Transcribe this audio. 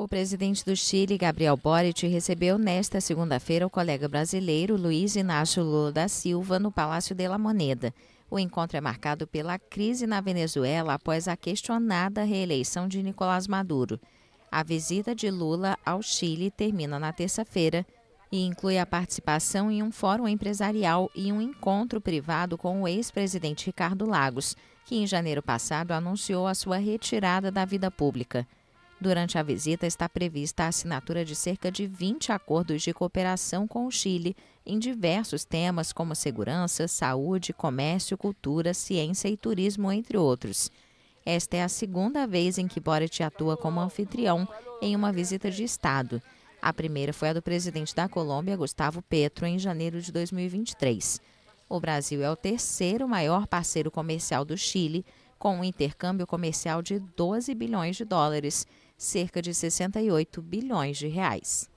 O presidente do Chile, Gabriel Boric, recebeu nesta segunda-feira o colega brasileiro Luiz Inácio Lula da Silva no Palácio de La Moneda. O encontro é marcado pela crise na Venezuela após a questionada reeleição de Nicolás Maduro. A visita de Lula ao Chile termina na terça-feira e inclui a participação em um fórum empresarial e um encontro privado com o ex-presidente Ricardo Lagos, que em janeiro passado anunciou a sua retirada da vida pública. Durante a visita está prevista a assinatura de cerca de 20 acordos de cooperação com o Chile em diversos temas como segurança, saúde, comércio, cultura, ciência e turismo, entre outros. Esta é a segunda vez em que Boric atua como anfitrião em uma visita de Estado. A primeira foi a do presidente da Colômbia, Gustavo Petro, em janeiro de 2023. O Brasil é o terceiro maior parceiro comercial do Chile, com um intercâmbio comercial de 12 bilhões de dólares, cerca de 68 bilhões de reais.